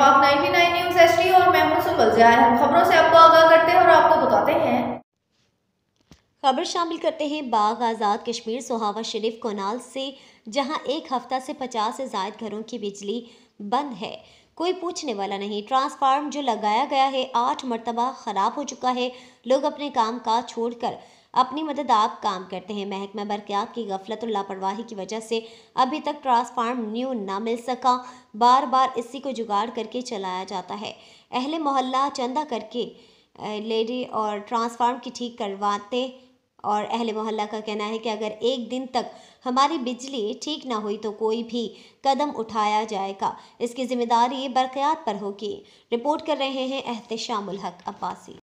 welcome आप 99 news HD और मैं हूँ सुबल जयार हम खबरों से आपको आगाह करते हैं और आपको बताते हैं खबर शामिल करते हैं बाग आज़ाद कश्मीर सोहावा शरीफ कोनाल से जहां एक हफ्ता से 50 से जायद घरों की बिजली बंद है कोई पूछने वाला नहीं ट्रांसफार्म जो लगाया गया है आठ मरतबा ख़राब हो चुका है लोग अपने काम काज छोड़कर अपनी मदद आप काम करते हैं महकमा बरक़ियात की गफलत और लापरवाही की वजह से अभी तक ट्रांसफार्म न्यू ना मिल सका बार बार इसी को जुगाड़ करके चलाया जाता है अहले मोहल्ला चंदा करके लेडी और ट्रांसफार्म की ठीक करवाते और अहल मोहल्ला का कहना है कि अगर एक दिन तक हमारी बिजली ठीक ना हुई तो कोई भी कदम उठाया जाएगा इसकी जिम्मेदारी बरक़यात पर होगी रिपोर्ट कर रहे हैं एहतशाम हक अब्बासी